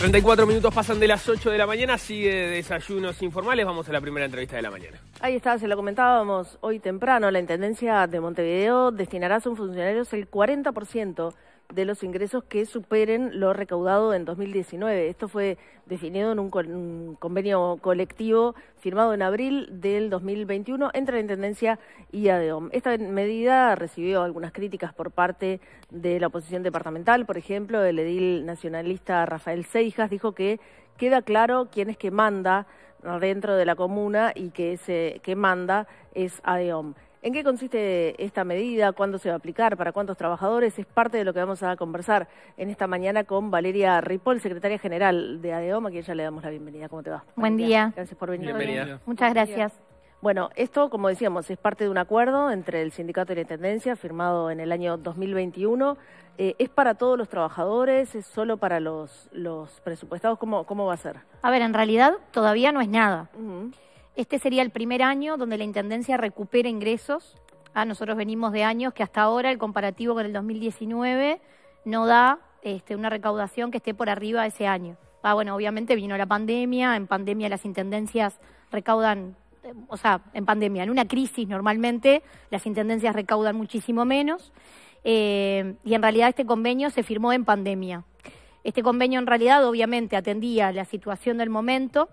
34 minutos pasan de las 8 de la mañana, sigue desayunos informales, vamos a la primera entrevista de la mañana. Ahí está, se lo comentábamos hoy temprano, la Intendencia de Montevideo destinará a sus funcionarios el 40% de los ingresos que superen lo recaudado en 2019. Esto fue definido en un, convenio colectivo firmado en abril del 2021 entre la Intendencia y ADEOM. Esta medida recibió algunas críticas por parte de la oposición departamental. Por ejemplo, el edil nacionalista Rafael Seijas dijo que queda claro quién es que manda dentro de la comuna y que ese que manda es ADEOM. ¿En qué consiste esta medida? ¿Cuándo se va a aplicar? ¿Para cuántos trabajadores? Es parte de lo que vamos a conversar en esta mañana con Valeria Ripoll, secretaria general de ADEOM, a quien ya le damos la bienvenida. ¿Cómo te va? Buen día. Gracias por venir. Bienvenida. Muchas gracias. Bueno, esto, como decíamos, es parte de un acuerdo entre el sindicato y la Intendencia, firmado en el año 2021. Eh, ¿Es para todos los trabajadores? ¿Es solo para los, presupuestados? ¿Cómo, ¿Cómo va a ser? A ver, en realidad todavía no es nada. Este sería el primer año donde la Intendencia recupera ingresos. Ah, nosotros venimos de años que hasta ahora el comparativo con el 2019 no da este, una recaudación que esté por arriba de ese año. Ah, bueno, obviamente vino la pandemia, en pandemia las intendencias recaudan, o sea, en pandemia, en una crisis normalmente las intendencias recaudan muchísimo menos eh, y en realidad este convenio se firmó en pandemia. Este convenio en realidad obviamente atendía la situación del momento,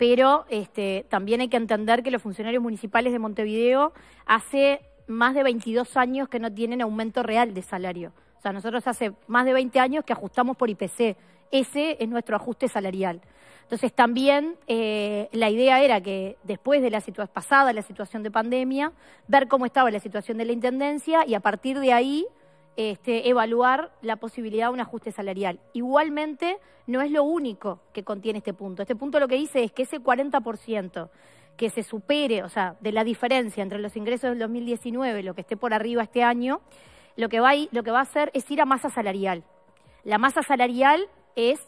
pero este, también hay que entender que los funcionarios municipales de Montevideo hace más de 22 años que no tienen aumento real de salario. O sea, nosotros hace más de 20 años que ajustamos por IPC. Ese es nuestro ajuste salarial. Entonces, también eh, la idea era que después de la situación pasada, la situación de pandemia, ver cómo estaba la situación de la Intendencia y a partir de ahí este, evaluar la posibilidad de un ajuste salarial. Igualmente, no es lo único que contiene este punto. Este punto lo que dice es que ese 40% que se supere, o sea, de la diferencia entre los ingresos del 2019 y lo que esté por arriba este año, lo que va a, hacer es ir a masa salarial. La masa salarial es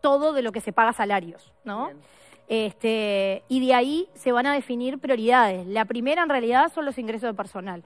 todo de lo que se paga salarios, ¿no? Este, y de ahí se van a definir prioridades. La primera, en realidad, son los ingresos de personal.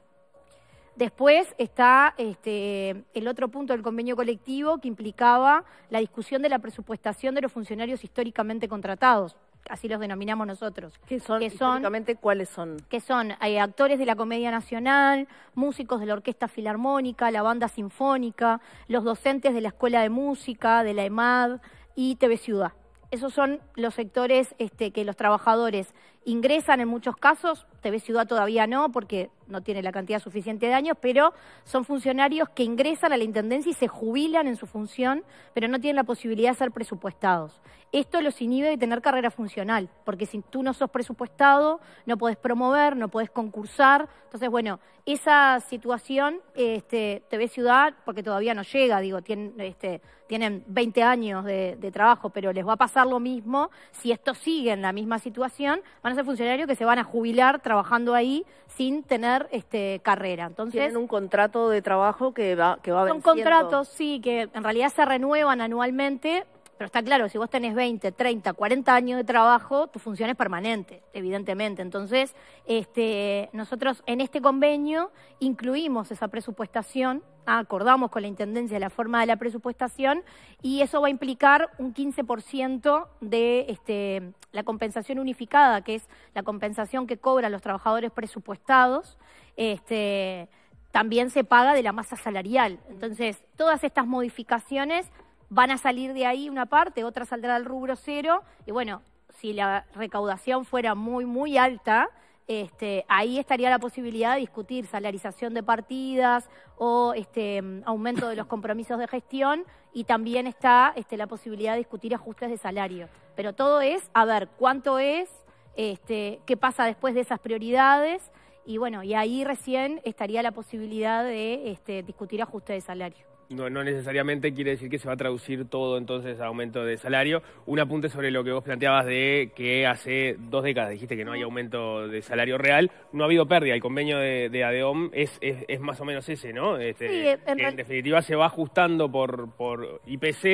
Después está este, el otro punto del convenio colectivo que implicaba la discusión de la presupuestación de los funcionarios históricamente contratados así los denominamos nosotros. ¿Qué son? Que son ¿Cuáles son? Que son eh, actores de la Comedia Nacional, músicos de la Orquesta Filarmónica, la Banda Sinfónica, los docentes de la Escuela de Música, de la EMAD y TV Ciudad. Esos son los sectores este, que los trabajadores ingresan en muchos casos, TV Ciudad todavía no, porque no tiene la cantidad suficiente de años, pero son funcionarios que ingresan a la Intendencia y se jubilan en su función, pero no tienen la posibilidad de ser presupuestados. Esto los inhibe de tener carrera funcional, porque si tú no sos presupuestado, no podés promover, no podés concursar. Entonces, bueno, esa situación, este, TV Ciudad, porque todavía no llega, digo, tienen, este, tienen 20 años de, trabajo, pero les va a pasar lo mismo, si esto sigue en la misma situación, van van funcionarios que se van a jubilar trabajando ahí sin tener este, carrera. Entonces, Tienen un contrato de trabajo que va, que va Son contratos, sí, que en realidad se renuevan anualmente, pero está claro, si vos tenés 20, 30, 40 años de trabajo, tu función es permanente, evidentemente. Entonces, este, nosotros en este convenio incluimos esa presupuestación acordamos con la Intendencia la forma de la presupuestación y eso va a implicar un 15% de este, la compensación unificada, que es la compensación que cobran los trabajadores presupuestados. Este, también se paga de la masa salarial. Entonces, todas estas modificaciones van a salir de ahí una parte, otra saldrá del rubro cero. Y bueno, si la recaudación fuera muy, muy alta, este, ahí estaría la posibilidad de discutir salarización de partidas o este, aumento de los compromisos de gestión y también está este, la posibilidad de discutir ajustes de salario. Pero todo es a ver cuánto es, este, qué pasa después de esas prioridades y bueno, y ahí recién estaría la posibilidad de discutir ajustes de salario no, no, necesariamente quiere decir que se va a traducir todo entonces a aumento de salario. Un apunte sobre lo que vos planteabas de que hace dos décadas dijiste que no hay aumento de salario real, no ha habido pérdida. El convenio de, de es, más o menos ese, ¿no? Este, en, definitiva se va ajustando por, por IPC.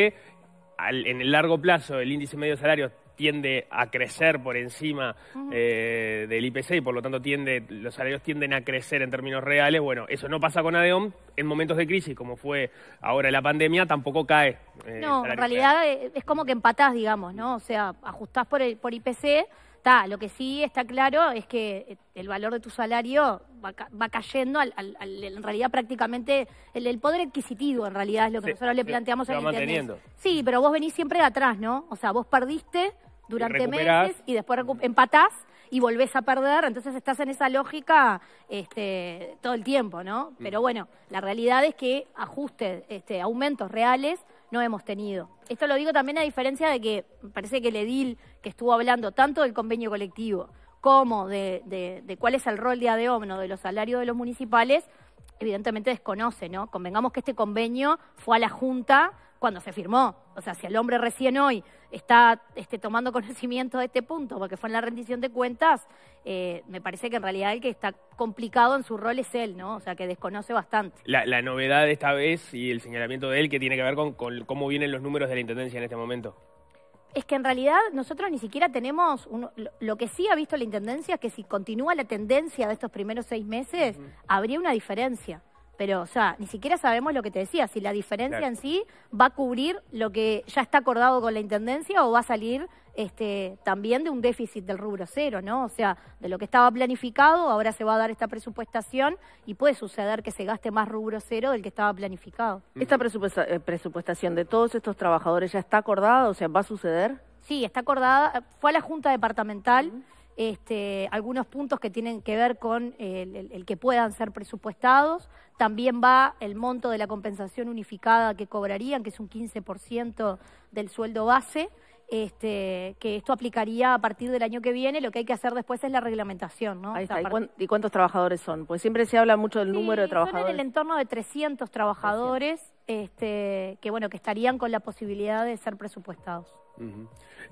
en el largo plazo el índice medio de salarios tiende a crecer por encima eh, del IPC y por lo tanto tiende, los salarios tienden a crecer en términos reales. Bueno, eso no pasa con ADEOM. En momentos de crisis, como fue ahora la pandemia, tampoco cae. Eh, no, en realidad es como que empatás, digamos, ¿no? O sea, ajustás por, el, por IPC. Está, lo que sí está claro es que el valor de tu salario va, cayendo, en realidad prácticamente el, poder adquisitivo en realidad es lo que nosotros le planteamos a e. manteniendo. Sí, pero vos venís siempre de atrás, ¿no? O sea, vos perdiste durante meses y después empatás y volvés a perder, entonces estás en esa lógica este, todo el tiempo, ¿no? Mm. Pero bueno, la realidad es que ajustes, este, aumentos reales no hemos tenido. Esto lo digo también a diferencia de que parece que el edil que estuvo hablando tanto del convenio colectivo como de, cuál es el rol de no de los salarios de los municipales, evidentemente desconoce, ¿no? Convengamos que este convenio fue a la Junta cuando se firmó. O sea, si el hombre recién hoy está este, tomando conocimiento de este punto, porque fue en la rendición de cuentas, eh, me parece que en realidad el que está complicado en su rol es él, ¿no? O sea, que desconoce bastante. La, novedad de esta vez y el señalamiento de él que tiene que ver con, cómo vienen los números de la Intendencia en este momento. Es que en realidad nosotros ni siquiera tenemos, lo que sí ha visto la Intendencia es que si continúa la tendencia de estos primeros seis meses, habría una diferencia pero o sea, ni siquiera sabemos lo que te decía, si la diferencia en sí va a cubrir lo que ya está acordado con la Intendencia o va a salir este, también de un déficit del rubro cero, ¿no? O sea, de lo que estaba planificado, ahora se va a dar esta presupuestación y puede suceder que se gaste más rubro cero del que estaba planificado. ¿Esta eh, presupuestación de todos estos trabajadores ya está acordada? O sea, ¿va a suceder? Sí, está acordada, fue a la Junta Departamental este, algunos puntos que tienen que ver con el, que puedan ser presupuestados. También va el monto de la compensación unificada que cobrarían, que es un 15% del sueldo base. Este, que esto aplicaría a partir del año que viene, lo que hay que hacer después es la reglamentación. ¿no? ¿Y, cuántos trabajadores son? Pues siempre se habla mucho del número de trabajadores. Son en el entorno de 300 trabajadores este, que, bueno, que estarían con la posibilidad de ser presupuestados.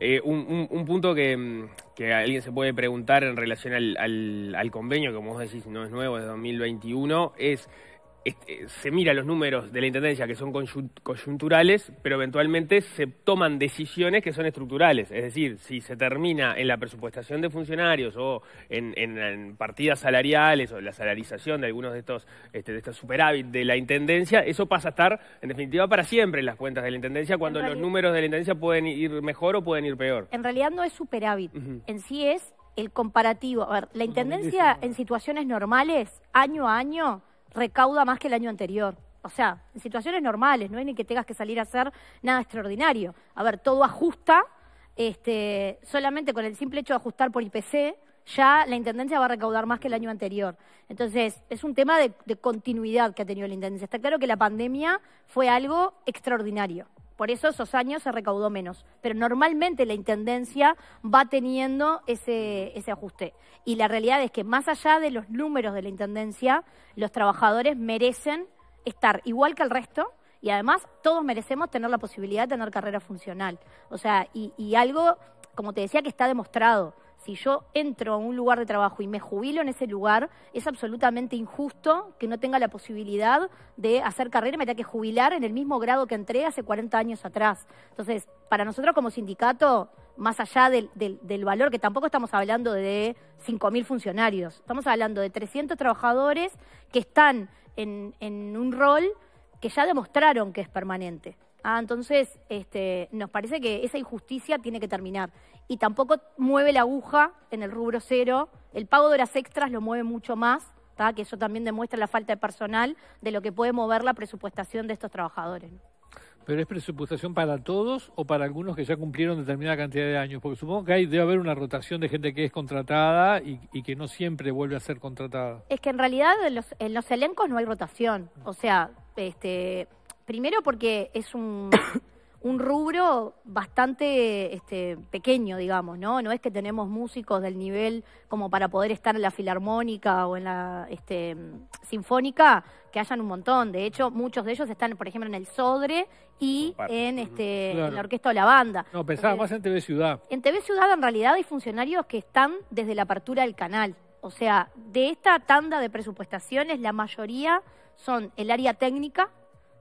Eh, un, un, punto que, que, alguien se puede preguntar en relación al, al, al convenio, que como vos decís no es nuevo, es 2021, es este, se mira los números de la Intendencia que son coyunturales, pero eventualmente se toman decisiones que son estructurales. Es decir, si se termina en la presupuestación de funcionarios o en, partidas salariales o la salarización de algunos de estos, este, de estos superávit de la Intendencia, eso pasa a estar, en definitiva, para siempre en las cuentas de la Intendencia, cuando los números de la Intendencia pueden ir mejor o pueden ir peor. En realidad no es superávit, en sí es el comparativo. A ver, la Intendencia en situaciones normales, año a año recauda más que el año anterior. O sea, en situaciones normales, no hay ni que tengas que salir a hacer nada extraordinario. A ver, todo ajusta, este, solamente con el simple hecho de ajustar por IPC, ya la Intendencia va a recaudar más que el año anterior. Entonces, es un tema de continuidad que ha tenido la Intendencia. Está claro que la pandemia fue algo extraordinario. Por eso esos años se recaudó menos. Pero normalmente la Intendencia va teniendo ese, ese, ajuste. Y la realidad es que más allá de los números de la Intendencia, los trabajadores merecen estar igual que el resto. Y además todos merecemos tener la posibilidad de tener carrera funcional. O sea, y, y algo, como te decía, que está demostrado si yo entro a un lugar de trabajo y me jubilo en ese lugar, es absolutamente injusto que no tenga la posibilidad de hacer carrera me tenga que jubilar en el mismo grado que entré hace 40 años atrás. Entonces, para nosotros como sindicato, más allá del, valor, que tampoco estamos hablando de 5.000 funcionarios, estamos hablando de 300 trabajadores que están en, un rol que ya demostraron que es permanente. Ah, entonces, este, nos parece que esa injusticia tiene que terminar y tampoco mueve la aguja en el rubro cero. El pago de horas extras lo mueve mucho más, que eso también demuestra la falta de personal de lo que puede mover la presupuestación de estos trabajadores. ¿Pero es presupuestación para todos o para algunos que ya cumplieron determinada cantidad de años? Porque supongo que debe haber una rotación de gente que es contratada y, que no siempre vuelve a ser contratada. Es que en realidad en los, en los elencos no hay rotación. O sea, este, primero porque es un un rubro bastante este, pequeño, digamos, ¿no? No es que tenemos músicos del nivel como para poder estar en la filarmónica o en la este, sinfónica, que hayan un montón. De hecho, muchos de ellos están, por ejemplo, en el Sodre y en, este, la Orquesta o la Banda. No, pensaba más en TV Ciudad. En TV Ciudad, en realidad, hay funcionarios que están desde la apertura del canal. O sea, de esta tanda de presupuestaciones, la mayoría son el área técnica,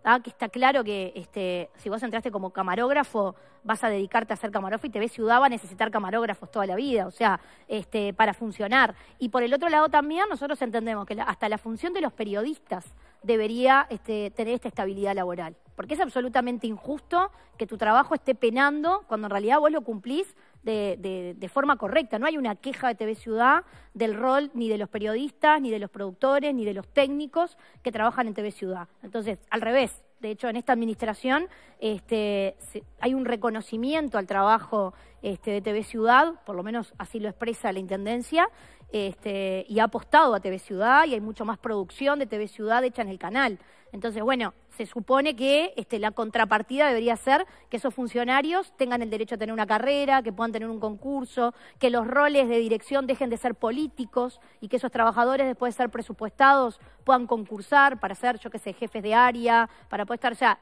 ¿ah? que está claro que este, si vos entraste como camarógrafo, vas a dedicarte a ser camarógrafo y ves Ciudad va a necesitar camarógrafos toda la vida, o sea, este, para funcionar. Y por el otro lado también nosotros entendemos que hasta la función de los periodistas debería este, tener esta estabilidad laboral, porque es absolutamente injusto que tu trabajo esté penando cuando en realidad vos lo cumplís de, de, forma correcta. No hay una queja de TV Ciudad del rol ni de los periodistas, ni de los productores, ni de los técnicos que trabajan en TV Ciudad. Entonces, al revés. De hecho, en esta administración este, hay un reconocimiento al trabajo este, de TV Ciudad, por lo menos así lo expresa la Intendencia, este, y ha apostado a TV Ciudad y hay mucho más producción de TV Ciudad hecha en el canal. Entonces, bueno, se supone que este, la contrapartida debería ser que esos funcionarios tengan el derecho a tener una carrera, que puedan tener un concurso, que los roles de dirección dejen de ser políticos y que esos trabajadores, después de ser presupuestados, puedan concursar para ser, yo qué sé, jefes de área, para poder estar. ya,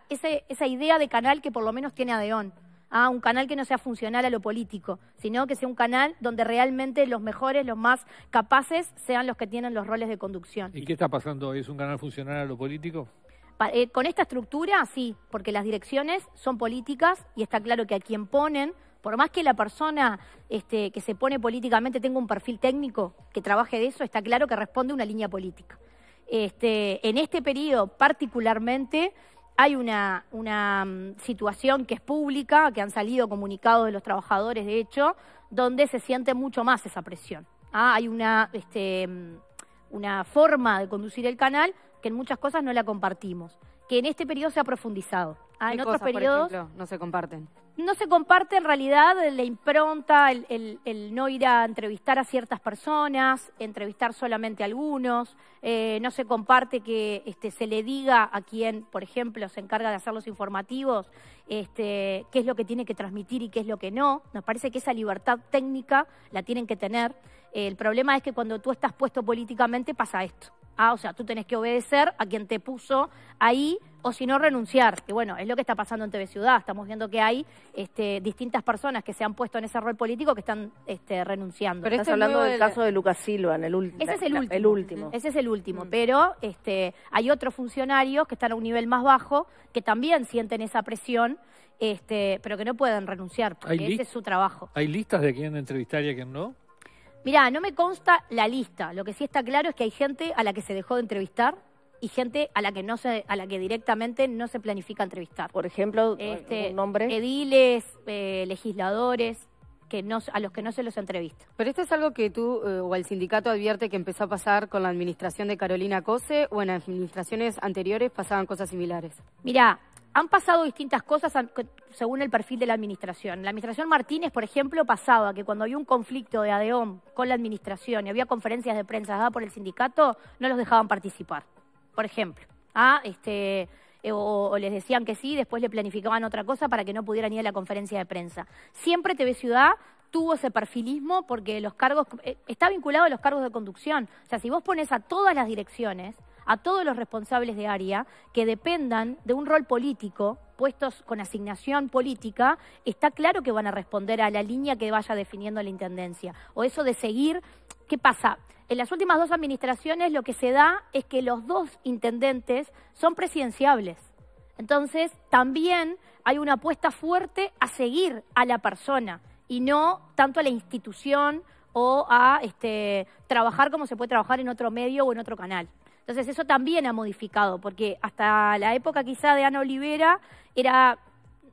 esa idea de canal que por lo menos tiene Adeón a un canal que no sea funcional a lo político, sino que sea un canal donde realmente los mejores, los más capaces, sean los que tienen los roles de conducción. ¿Y qué está pasando ¿Es un canal funcional a lo político? Eh, con esta estructura, sí, porque las direcciones son políticas y está claro que a quien ponen, por más que la persona este, que se pone políticamente tenga un perfil técnico que trabaje de eso, está claro que responde a una línea política. Este, en este periodo particularmente hay una, una mm, situación que es pública, que han salido comunicados de los trabajadores, de hecho, donde se siente mucho más esa presión. Ah, hay una, este, mm, una forma de conducir el canal que en muchas cosas no la compartimos, que en este periodo se ha profundizado. Ah, en otros periodos por ejemplo, no se comparten no se comparte en realidad la impronta, el, no ir a entrevistar a ciertas personas, entrevistar solamente a algunos, eh, no se comparte que este, se le diga a quien, por ejemplo, se encarga de hacer los informativos, este, qué es lo que tiene que transmitir y qué es lo que no. Nos parece que esa libertad técnica la tienen que tener. el problema es que cuando tú estás puesto políticamente pasa esto. Ah, o sea, tú tenés que obedecer a quien te puso ahí o si no renunciar, Y bueno, es lo que está pasando en TV Ciudad, estamos viendo que hay este, distintas personas que se han puesto en ese rol político que están este, renunciando. Pero estás este hablando del caso de Lucas Silva, en el, último. Ese es el último. Ese es el último, pero este, hay otros funcionarios que están a un nivel más bajo que también sienten esa presión, este, pero que no pueden renunciar porque ese es su trabajo. ¿Hay listas de quién entrevistar y a quién no? Mirá, no me consta la lista. Lo que sí está claro es que hay gente a la que se dejó de entrevistar y gente a la que no se, a la que directamente no se planifica entrevistar. Por ejemplo, este, nombre? Ediles, eh, legisladores. Que a los que no se los entrevista. Pero esto es algo que tú eh, o el sindicato advierte que empezó a pasar con la administración de Carolina Cose o en administraciones anteriores pasaban cosas similares. Mirá, han pasado distintas cosas según el perfil de la administración. La administración Martínez, por ejemplo, pasaba que cuando había un conflicto de ADEOM con la administración y había conferencias de prensa dadas por el sindicato, no los dejaban participar, por ejemplo. Ah, este, eh, o, les decían que sí, después le planificaban otra cosa para que no pudieran ir a la conferencia de prensa. Siempre TV Ciudad tuvo ese perfilismo porque los cargos, eh, está vinculado a los cargos de conducción. O sea, si vos pones a todas las direcciones, a todos los responsables de área que dependan de un rol político, puestos con asignación política, está claro que van a responder a la línea que vaya definiendo la Intendencia. O eso de seguir, ¿qué pasa? En las últimas dos administraciones lo que se da es que los dos intendentes son presidenciables. Entonces, también hay una apuesta fuerte a seguir a la persona y no tanto a la institución o a este, trabajar como se puede trabajar en otro medio o en otro canal. Entonces eso también ha modificado, porque hasta la época quizá de Ana Olivera era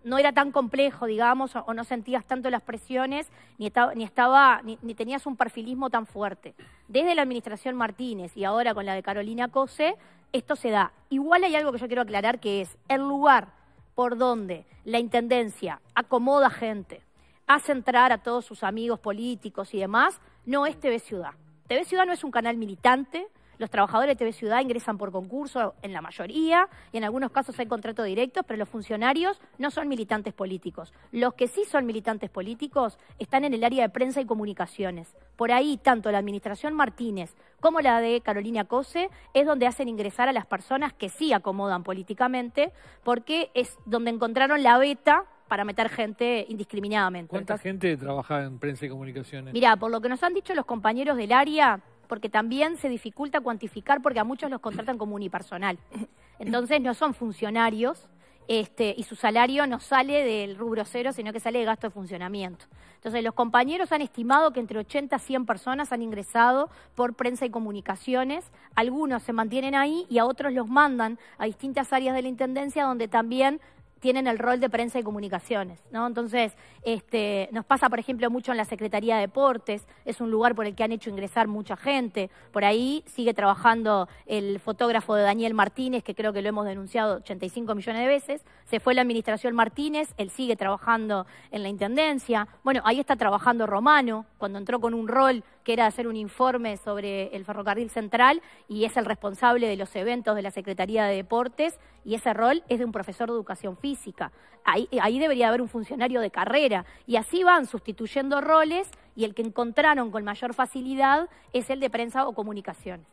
no era tan complejo, digamos, o, no sentías tanto las presiones, ni, estaba, ni, ni, tenías un perfilismo tan fuerte. Desde la administración Martínez y ahora con la de Carolina Cose, esto se da. Igual hay algo que yo quiero aclarar, que es el lugar por donde la Intendencia acomoda gente, hace entrar a todos sus amigos políticos y demás, no es TV Ciudad. TV Ciudad no es un canal militante, los trabajadores de TV Ciudad ingresan por concurso en la mayoría y en algunos casos hay contratos directos, pero los funcionarios no son militantes políticos. Los que sí son militantes políticos están en el área de prensa y comunicaciones. Por ahí, tanto la administración Martínez como la de Carolina Cose es donde hacen ingresar a las personas que sí acomodan políticamente, porque es donde encontraron la beta para meter gente indiscriminadamente. ¿Cuánta gente trabaja en prensa y comunicaciones? Mira, por lo que nos han dicho los compañeros del área, porque también se dificulta cuantificar porque a muchos los contratan como unipersonal. Entonces no son funcionarios este, y su salario no sale del rubro cero, sino que sale de gasto de funcionamiento. Entonces los compañeros han estimado que entre 80 a 100 personas han ingresado por prensa y comunicaciones. Algunos se mantienen ahí y a otros los mandan a distintas áreas de la Intendencia donde también tienen el rol de prensa y comunicaciones, ¿no? Entonces, este, nos pasa, por ejemplo, mucho en la Secretaría de Deportes, es un lugar por el que han hecho ingresar mucha gente, por ahí sigue trabajando el fotógrafo de Daniel Martínez, que creo que lo hemos denunciado 85 millones de veces, se fue la administración Martínez, él sigue trabajando en la Intendencia, bueno, ahí está trabajando Romano, cuando entró con un rol que era hacer un informe sobre el ferrocarril central, y es el responsable de los eventos de la Secretaría de Deportes, y ese rol es de un profesor de educación física. Ahí, ahí, debería haber un funcionario de carrera. Y así van sustituyendo roles y el que encontraron con mayor facilidad es el de prensa o comunicaciones.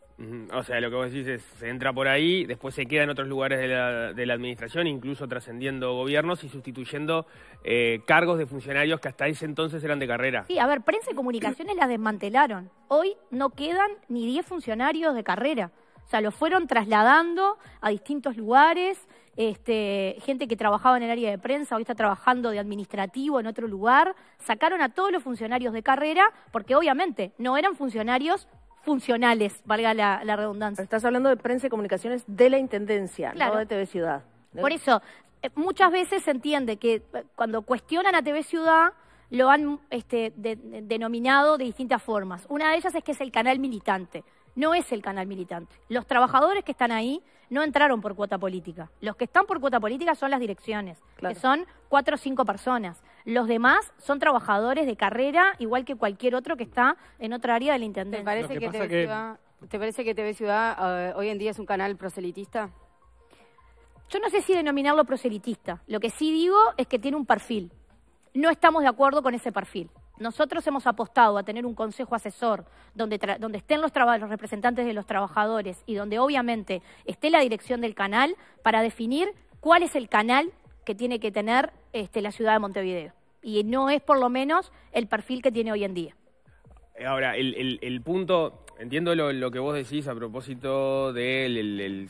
O sea, lo que vos decís es, se entra por ahí, después se queda en otros lugares de la, administración, incluso trascendiendo gobiernos y sustituyendo eh, cargos de funcionarios que hasta ese entonces eran de carrera. Sí, a ver, prensa y comunicaciones las desmantelaron. Hoy no quedan ni 10 funcionarios de carrera. O sea, lo fueron trasladando a distintos lugares. Este, gente que trabajaba en el área de prensa, hoy está trabajando de administrativo en otro lugar. Sacaron a todos los funcionarios de carrera, porque obviamente no eran funcionarios funcionales, valga la, redundancia. Pero estás hablando de prensa y comunicaciones de la Intendencia, no de TV Ciudad. Por eso, eh, muchas veces se entiende que eh, cuando cuestionan a TV Ciudad, lo han este, denominado de distintas formas. Una de ellas es que es el canal militante no es el canal militante. Los trabajadores que están ahí no entraron por cuota política. Los que están por cuota política son las direcciones, que son cuatro o cinco personas. Los demás son trabajadores de carrera, igual que cualquier otro que está en otra área del intendente. ¿Te parece, que, TV Ciudad, ¿te eh, Ciudad hoy en día es un canal proselitista? Yo no sé si denominarlo proselitista. Lo que sí digo es que tiene un perfil no estamos de acuerdo con ese perfil. Nosotros hemos apostado a tener un consejo asesor donde, estén los, representantes de los trabajadores y donde obviamente esté la dirección del canal para definir cuál es el canal que tiene que tener este, la ciudad de Montevideo. Y no es por lo menos el perfil que tiene hoy en día. Ahora, el punto Entiendo lo, que vos decís a propósito del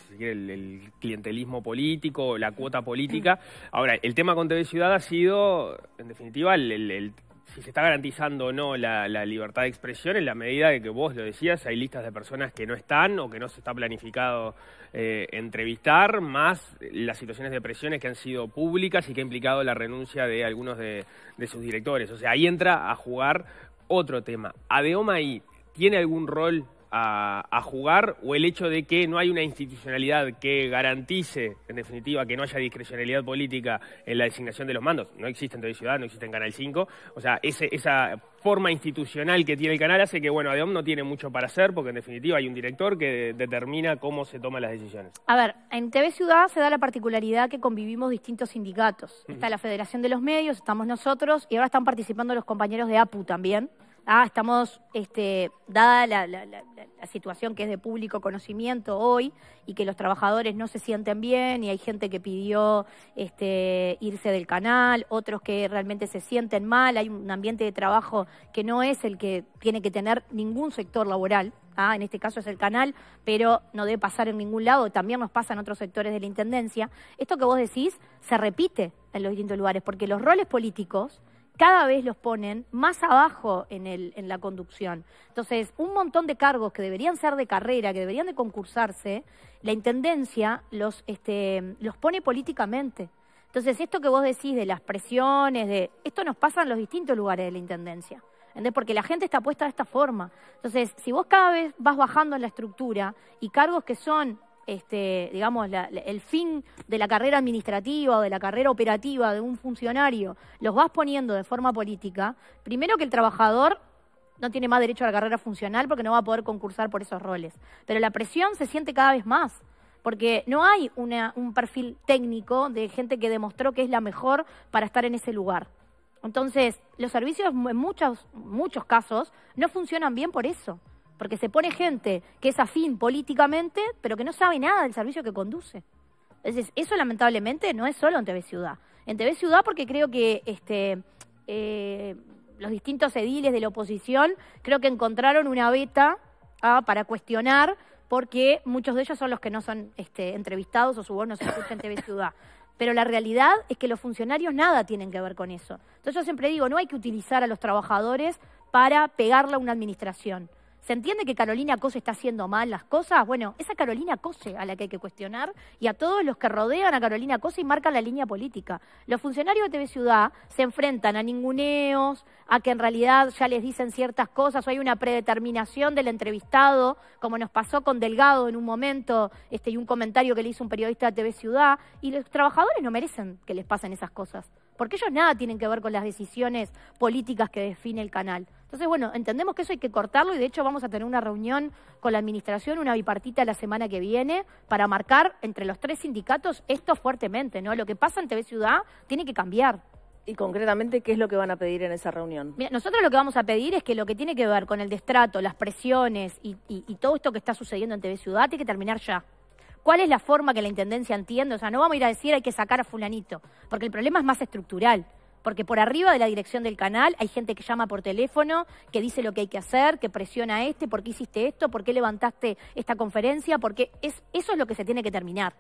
clientelismo político, la cuota política. Ahora, el tema con TV Ciudad ha sido, en definitiva, el, si se está garantizando o no la, libertad de expresión en la medida de que vos lo decías, hay listas de personas que no están o que no se está planificado eh, entrevistar, más las situaciones de presiones que han sido públicas y que ha implicado la renuncia de algunos de, de sus directores. O sea, ahí entra a jugar otro tema. Adeoma y ¿tiene algún rol a, jugar o el hecho de que no hay una institucionalidad que garantice, en definitiva, que no haya discrecionalidad política en la designación de los mandos? No existe en TV Ciudad, no existe en Canal 5. O sea, ese, esa forma institucional que tiene el canal hace que, bueno, ADEOM no tiene mucho para hacer porque, en definitiva, hay un director que determina cómo se toman las decisiones. A ver, en TV Ciudad se da la particularidad que convivimos distintos sindicatos. Está la Federación de los Medios, estamos nosotros y ahora están participando los compañeros de APU también. Ah, estamos, este, dada la, situación que es de público conocimiento hoy y que los trabajadores no se sienten bien y hay gente que pidió este, irse del canal, otros que realmente se sienten mal, hay un ambiente de trabajo que no es el que tiene que tener ningún sector laboral. Ah, en este caso es el canal, pero no debe pasar en ningún lado, también nos pasa en otros sectores de la Intendencia. Esto que vos decís se repite en los distintos lugares, porque los roles políticos cada vez los ponen más abajo en, el, en la conducción. Entonces, un montón de cargos que deberían ser de carrera, que deberían de concursarse, la Intendencia los, este, los pone políticamente. Entonces, esto que vos decís de las presiones, de esto nos pasa en los distintos lugares de la Intendencia. ¿entendés? Porque la gente está puesta de esta forma. Entonces, si vos cada vez vas bajando en la estructura y cargos que son este, digamos, el fin de la carrera administrativa o de la carrera operativa de un funcionario, los vas poniendo de forma política, primero que el trabajador no tiene más derecho a la carrera funcional porque no va a poder concursar por esos roles. Pero la presión se siente cada vez más porque no hay un perfil técnico de gente que demostró que es la mejor para estar en ese lugar. Entonces, los servicios en muchos, muchos casos no funcionan bien por eso. Porque se pone gente que es afín políticamente, pero que no sabe nada del servicio que conduce. Entonces, eso lamentablemente no es solo en TV Ciudad. En TV Ciudad porque creo que este, eh, los distintos ediles de la oposición creo que encontraron una beta ¿ah? para cuestionar porque muchos de ellos son los que no son este, entrevistados o su voz no se escucha en TV Ciudad. Pero la realidad es que los funcionarios nada tienen que ver con eso. Entonces yo siempre digo, no hay que utilizar a los trabajadores para pegarle a una administración. ¿Se entiende que Carolina Cose está haciendo mal las cosas? Bueno, esa Carolina Cose a la que hay que cuestionar y a todos los que rodean a Carolina Cose y marcan la línea política. Los funcionarios de TV Ciudad se enfrentan a ninguneos, a que en realidad ya les dicen ciertas cosas o hay una predeterminación del entrevistado, como nos pasó con Delgado en un momento este, y un comentario que le hizo un periodista de TV Ciudad. Y los trabajadores no merecen que les pasen esas cosas, porque ellos nada tienen que ver con las decisiones políticas que define el canal. Entonces, bueno, entendemos que eso hay que cortarlo y de hecho vamos a tener una reunión con la administración, una bipartita la semana que viene, para marcar entre los tres sindicatos esto fuertemente, ¿no? Lo que pasa en TV Ciudad tiene que cambiar. ¿Y concretamente qué es lo que van a pedir en esa reunión? nosotros lo que vamos a pedir es que lo que tiene que ver con el destrato, las presiones y, y todo esto que está sucediendo en TV Ciudad tiene que terminar ya. ¿Cuál es la forma que la Intendencia entiende? O sea, no vamos a ir a decir hay que sacar a fulanito, porque el problema es más estructural porque por arriba de la dirección del canal hay gente que llama por teléfono, que dice lo que hay que hacer, que presiona a este, por qué hiciste esto, por qué levantaste esta conferencia, porque es, eso es lo que se tiene que terminar.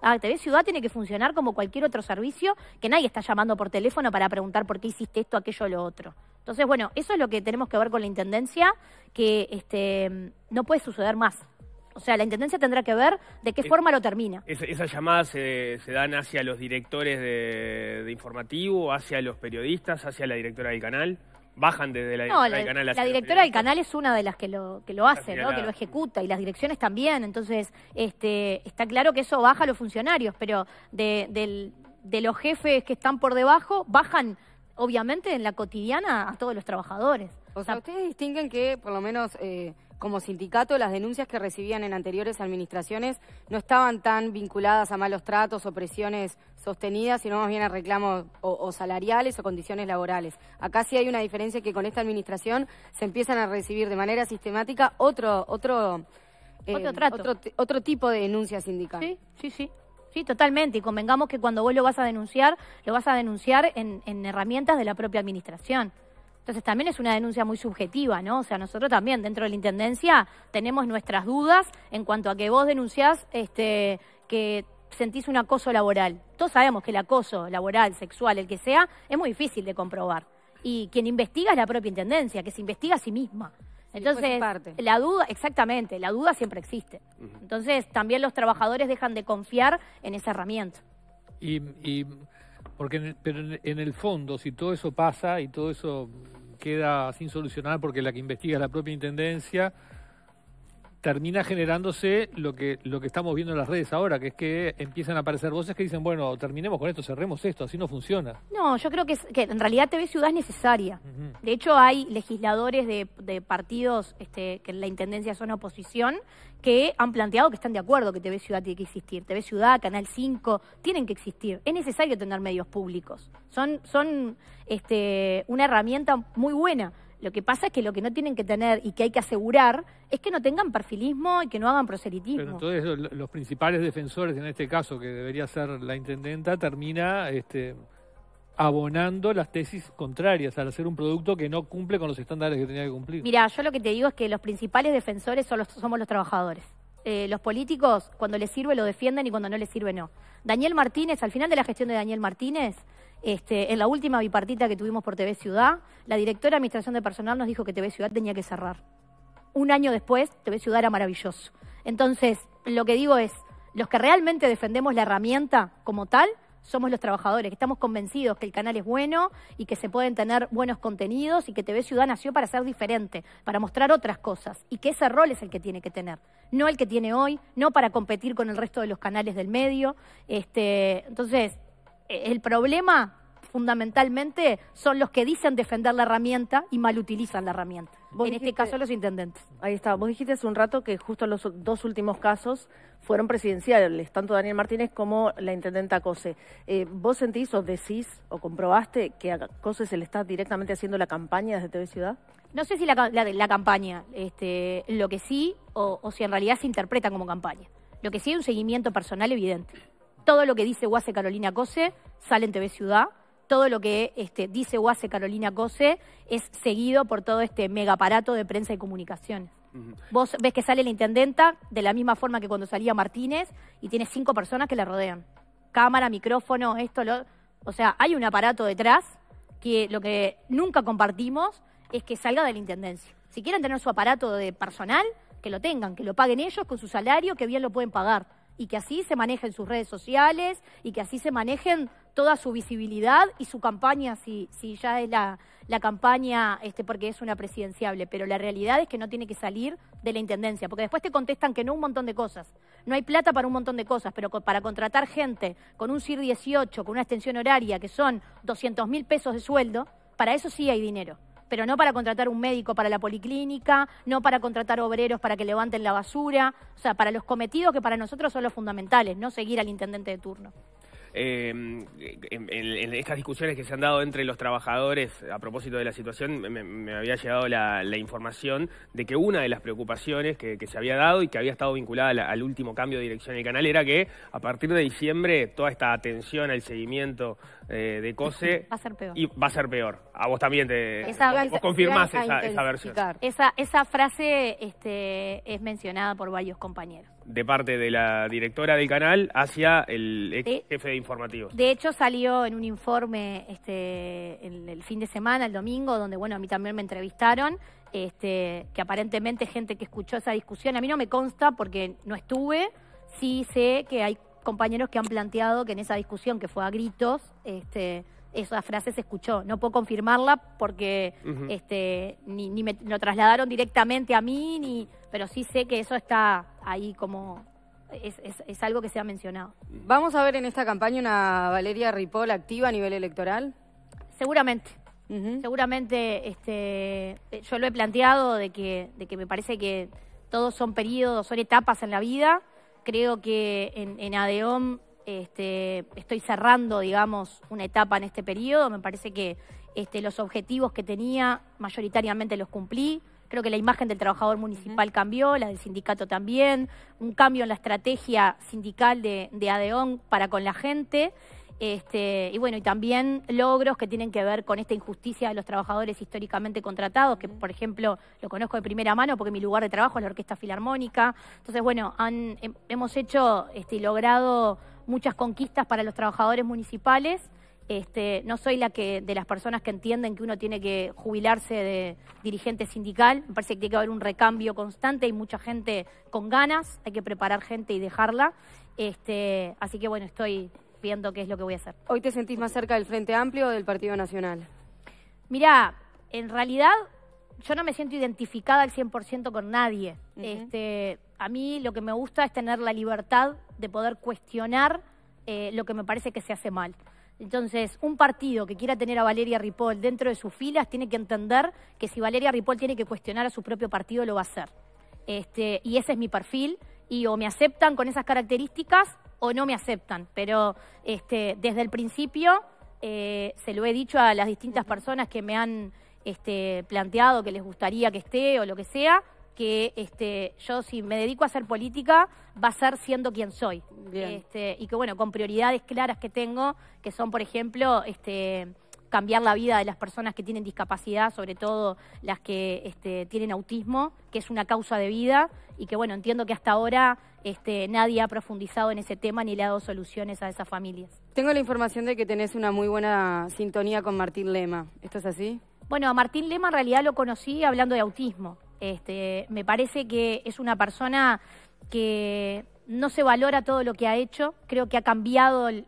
Ah, TV Ciudad tiene que funcionar como cualquier otro servicio, que nadie está llamando por teléfono para preguntar por qué hiciste esto, aquello o lo otro. Entonces, bueno, eso es lo que tenemos que ver con la Intendencia, que este, no puede suceder más. O sea, la Intendencia tendrá que ver de qué forma lo termina. esas llamadas eh, se, dan hacia los directores de, informativo, hacia los periodistas, hacia la directora del canal. Bajan desde la, directora del canal la directora del canal es una de las que lo, que lo hace, ¿no? que lo ejecuta, y las direcciones también. Entonces, este, está claro que eso baja a los funcionarios, pero de, los jefes que están por debajo, bajan obviamente en la cotidiana a todos los trabajadores. O sea, ustedes distinguen que por lo menos eh, como sindicato, las denuncias que recibían en anteriores administraciones no estaban tan vinculadas a malos tratos o presiones sostenidas, sino más bien a reclamos o, salariales o condiciones laborales. Acá sí hay una diferencia que con esta administración se empiezan a recibir de manera sistemática otro, otro, eh, otro, tipo de denuncias sindical. Sí, sí, sí. Sí, totalmente. Y convengamos que cuando vos lo vas a denunciar, lo vas a denunciar en, en herramientas de la propia administración. Entonces también es una denuncia muy subjetiva, ¿no? O sea, nosotros también dentro de la Intendencia tenemos nuestras dudas en cuanto a que vos denunciás este, que sentís un acoso laboral. Todos sabemos que el acoso laboral, sexual, el que sea, es muy difícil de comprobar. Y quien investiga es la propia Intendencia, que se investiga a sí misma. Entonces, la duda, exactamente, la duda siempre existe. Entonces, también los trabajadores dejan de confiar en esa herramienta. y porque en pero en el fondo, si todo eso pasa y todo eso queda sin solucionar porque la que investiga es la propia intendencia, termina generándose lo que, lo que estamos viendo en las redes ahora, que es que empiezan a aparecer voces que dicen, bueno, terminemos con esto, cerremos esto, así no funciona. No, yo creo que, en realidad TV Ciudad es necesaria. De hecho, hay legisladores de, partidos este, que en la Intendencia son oposición que han planteado que están de acuerdo que TV Ciudad tiene que existir. TV Ciudad, Canal 5, tienen que existir. Es necesario tener medios públicos. Son, son este, una herramienta muy buena lo que pasa es que lo que no tienen que tener y que hay que asegurar es que no tengan perfilismo y que no hagan proselitismo. Pero entonces los principales defensores, en este caso que debería ser la intendenta, termina este, abonando las tesis contrarias al hacer un producto que no cumple con los estándares que tenía que cumplir. Mira, yo lo que te digo es que los principales defensores son los, somos los trabajadores. Eh, los políticos, cuando les sirve, lo defienden y cuando no les sirve, no. Daniel Martínez, al final de la gestión de Daniel Martínez, este, en la última bipartita que tuvimos por TV Ciudad, la directora de Administración de Personal nos dijo que TV Ciudad tenía que cerrar. Un año después, TV Ciudad era maravilloso. Entonces, lo que digo es, los que realmente defendemos la herramienta como tal, somos los trabajadores, que estamos convencidos que el canal es bueno y que se pueden tener buenos contenidos y que TV Ciudad nació para ser diferente, para mostrar otras cosas y que ese rol es el que tiene que tener, no el que tiene hoy, no para competir con el resto de los canales del medio. Este, entonces, el problema fundamentalmente son los que dicen defender la herramienta y mal utilizan la herramienta. En este caso los intendentes. Ahí está, vos dijiste hace un rato que justo los dos últimos casos fueron presidenciales, tanto Daniel Martínez como la intendenta Cose. Eh, ¿Vos sentís o decís o comprobaste que a Cose se le está directamente haciendo la campaña desde TV Ciudad? No sé si la, campaña, este, lo que sí, o, o si en realidad se interpreta como campaña. Lo que sí es un seguimiento personal evidente. Todo lo que dice o hace Carolina Cose sale en TV Ciudad. Todo lo que este, dice o hace Carolina Cose es seguido por todo este mega aparato de prensa y comunicaciones. Vos ves que sale la intendenta de la misma forma que cuando salía Martínez y tiene cinco personas que la rodean. Cámara, micrófono, esto, lo... O sea, hay un aparato detrás que lo que nunca compartimos es que salga de la intendencia. Si quieren tener su aparato de personal, que lo tengan, que lo paguen ellos con su salario, que bien lo pueden pagar y que así se manejen sus redes sociales y que así se manejen toda su visibilidad y su campaña, si, si ya es la, campaña, este, porque es una presidenciable. Pero la realidad es que no tiene que salir de la intendencia, porque después te contestan que no un montón de cosas. No hay plata para un montón de cosas, pero para contratar gente con un CIR 18, con una extensión horaria, que son 200 mil pesos de sueldo, para eso sí hay dinero pero no para contratar un médico para la policlínica, no para contratar obreros para que levanten la basura, o sea, para los cometidos que para nosotros son los fundamentales, no seguir al intendente de turno. Em, en, estas discusiones que se han dado entre los trabajadores a propósito de la situación, me, había llegado la, información de que una de las preocupaciones que, se había dado y que había estado vinculada al último cambio de dirección del canal era que a partir de diciembre toda esta atención al seguimiento eh, de COSE va a ser peor. Y va a ser peor. A vos también te confirmás esa, versión. Esa, esa frase este, es mencionada por varios compañeros de parte de la directora del canal hacia el ex jefe de informativos. De hecho, salió en un informe este, el, fin de semana, el domingo, donde bueno, a mí también me entrevistaron, este, que aparentemente gente que escuchó esa discusión, a mí no me consta porque no estuve, sí sé que hay compañeros que han planteado que en esa discusión que fue a gritos, este, esa frase se escuchó. No puedo confirmarla porque este, ni, ni me lo trasladaron directamente a mí, ni pero sí sé que eso está ahí como es, algo que se ha mencionado. ¿Vamos a ver en esta campaña una Valeria Ripoll activa a nivel electoral? Seguramente. Seguramente este, yo lo he planteado de que, de que me parece que todos son periodos, son etapas en la vida. Creo que en, ADEOM este, estoy cerrando, digamos, una etapa en este periodo. Me parece que este, los objetivos que tenía mayoritariamente los cumplí. Creo que la imagen del trabajador municipal cambió, la del sindicato también, un cambio en la estrategia sindical de, de ADEON para con la gente. Este, y bueno, y también logros que tienen que ver con esta injusticia de los trabajadores históricamente contratados, que por ejemplo lo conozco de primera mano porque mi lugar de trabajo es la Orquesta Filarmónica. Entonces, bueno, han, hemos hecho y este, logrado muchas conquistas para los trabajadores municipales. Este, no soy la que de las personas que entienden que uno tiene que jubilarse de dirigente sindical. Me parece que tiene que haber un recambio constante. Hay mucha gente con ganas. Hay que preparar gente y dejarla. Este, así que bueno, estoy viendo qué es lo que voy a hacer. ¿Hoy te sentís más cerca del Frente Amplio o del Partido Nacional? Mirá, en realidad yo no me siento identificada al 100% con nadie. Este, a mí lo que me gusta es tener la libertad de poder cuestionar eh, lo que me parece que se hace mal. Entonces, un partido que quiera tener a Valeria Ripoll dentro de sus filas tiene que entender que si Valeria Ripoll tiene que cuestionar a su propio partido, lo va a hacer. Este, y ese es mi perfil, y o me aceptan con esas características o no me aceptan. Pero este, desde el principio eh, se lo he dicho a las distintas personas que me han este, planteado que les gustaría que esté o lo que sea, que este, yo si me dedico a hacer política va a ser siendo quien soy. Este, y que bueno, con prioridades claras que tengo, que son, por ejemplo, este, cambiar la vida de las personas que tienen discapacidad, sobre todo las que este, tienen autismo, que es una causa de vida y que bueno, entiendo que hasta ahora este, nadie ha profundizado en ese tema ni le ha dado soluciones a esas familias. Tengo la información de que tenés una muy buena sintonía con Martín Lema. ¿Esto es así? Bueno, a Martín Lema en realidad lo conocí hablando de autismo. Este, me parece que es una persona que no se valora todo lo que ha hecho. Creo que ha cambiado el,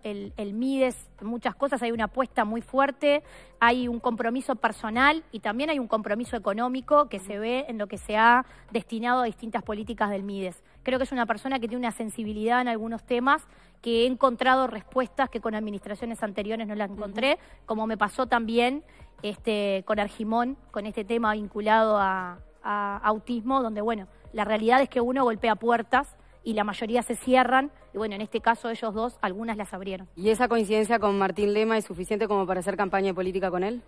Mides muchas cosas. Hay una apuesta muy fuerte, hay un compromiso personal y también hay un compromiso económico que se ve en lo que se ha destinado a distintas políticas del Mides. Creo que es una persona que tiene una sensibilidad en algunos temas, que he encontrado respuestas que con administraciones anteriores no las encontré, como me pasó también este, con Argimón, con este tema vinculado a, autismo, donde, bueno, la realidad es que uno golpea puertas y la mayoría se cierran. Y bueno, en este caso ellos dos, algunas las abrieron. ¿Y esa coincidencia con Martín Lema es suficiente como para hacer campaña de política con él?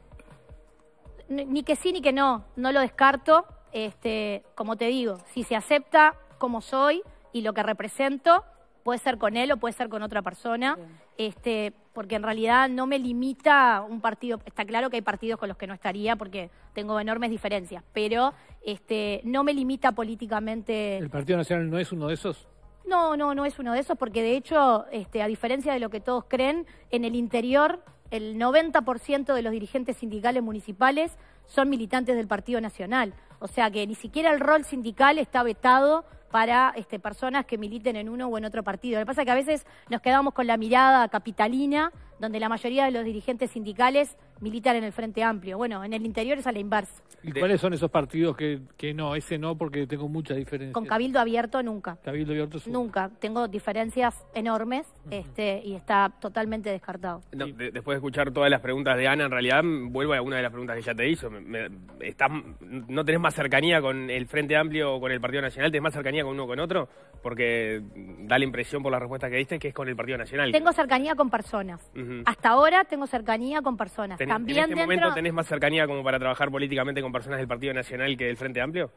Ni que sí ni que no, no lo descarto. Este, como te digo, si se acepta como soy y lo que represento, puede ser con él o puede ser con otra persona. Este, porque en realidad no me limita un partido. Está claro que hay partidos con los que no estaría porque tengo enormes diferencias, pero este, no me limita políticamente. ¿El Partido Nacional no es uno de esos? No, no, no es uno de esos, porque de hecho, este, a diferencia de lo que todos creen, en el interior el 90% de los dirigentes sindicales municipales son militantes del Partido Nacional. O sea que ni siquiera el rol sindical está vetado para este, personas que militen en uno o en otro partido. Lo que pasa es que a veces nos quedamos con la mirada capitalina, donde la mayoría de los dirigentes sindicales militar en el Frente Amplio. Bueno, en el interior es a la inversa. ¿Y cuáles son esos partidos que, no? Ese no, porque tengo muchas diferencias. Con Cabildo Abierto nunca. Cabildo Abierto sí. Nunca. Tengo diferencias enormes este y está totalmente descartado. después de escuchar todas las preguntas de Ana, en realidad vuelvo a una de las preguntas que ya te hizo. ¿No tenés más cercanía con el Frente Amplio o con el Partido Nacional? ¿Tenés más cercanía con uno o con otro? Porque da la impresión por la respuesta que diste que es con el Partido Nacional. Tengo cercanía con personas. Hasta ahora tengo cercanía con personas. ¿En este momento tenés más cercanía como para trabajar políticamente con personas del Partido Nacional que del Frente Amplio?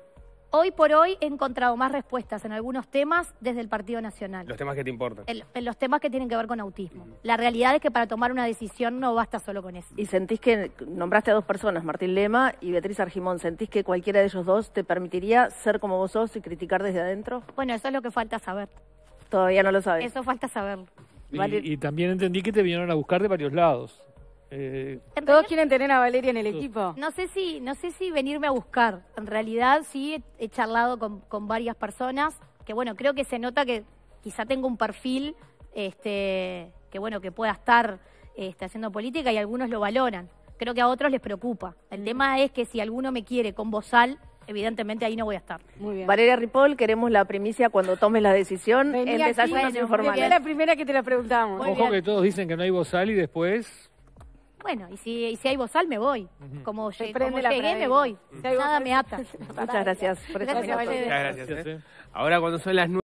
Hoy por hoy he encontrado más respuestas en algunos temas desde el Partido Nacional. Los temas que te importan. En, los temas que tienen que ver con autismo. La realidad es que para tomar una decisión no basta solo con eso. Y sentís que nombraste a dos personas, Martín Lema y Beatriz Argimón, ¿sentís que cualquiera de ellos dos te permitiría ser como vos sos y criticar desde adentro? Bueno, eso es lo que falta saber. Todavía no lo sabes. Eso falta saberlo. y también entendí que te vinieron a buscar de varios lados. Eh, todos quieren tener a Valeria en el uh. equipo. No sé si, no sé si venirme a buscar. En realidad sí he charlado con, varias personas que bueno, creo que se nota que quizá tengo un perfil este, que bueno, que pueda estar este, haciendo política y algunos lo valoran. Creo que a otros les preocupa. El mm. tema es que si alguno me quiere con bozal, evidentemente ahí no voy a estar. Muy bien. Valeria Ripoll, queremos la primicia cuando tomes la decisión Venía en la primera que te la preguntamos. Ojo que todos dicen que no hay bozal y después bueno, y si, y si hay bozal, me voy. Como, prende llegué, me voy. Nada me ata. Muchas gracias por estar Gracias Muchas gracias. ¿eh? Ahora cuando son las nueve...